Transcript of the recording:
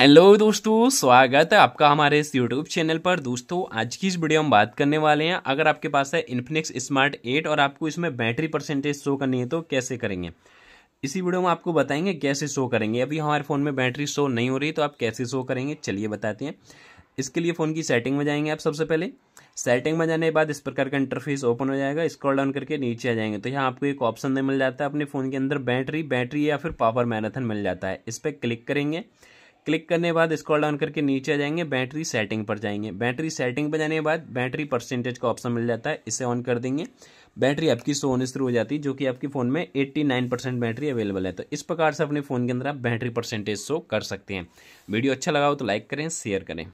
hello दोस्तों स्वागत है आपका हमारे इस यूट्यूब चैनल पर दोस्तों आज की इस वीडियो हम बात करने वाले हैं अगर आपके पास है इन्फिनिक्स स्मार्ट 8 और आपको इसमें बैटरी परसेंटेज शो करनी है तो कैसे करेंगे इसी वीडियो में आपको बताएंगे कैसे शो करेंगे अभी हमारे फ़ोन में बैटरी शो नहीं हो रही तो आप कैसे शो करेंगे चलिए बताते हैं इसके लिए फ़ोन की सेटिंग में जाएंगे आप सबसे पहले सेटिंग में जाने के बाद इस प्रकार का इंटरफेस ओपन हो जाएगा स्क्रॉल डाउन करके नीचे आ जाएंगे तो यहाँ आपको एक ऑप्शन मिल जाता है अपने फ़ोन के अंदर बैटरी बैटरी या फिर पावर मैराथन मिल जाता है इस पर क्लिक करेंगे क्लिक करने के बाद स्क्रॉल डाउन करके नीचे जाएंगे बैटरी सेटिंग पर जाएंगे बैटरी सेटिंग पर जाने के बाद बैटरी परसेंटेज का ऑप्शन मिल जाता है इसे ऑन कर देंगे बैटरी आपकी सो होने शुरू हो जाती है जो कि आपके फ़ोन में 89 परसेंट बैटरी अवेलेबल है तो इस प्रकार से अपने फ़ोन के अंदर आप बैटरी परसेंटेज शो कर सकते हैं वीडियो अच्छा लगा हो तो लाइक करें शेयर करें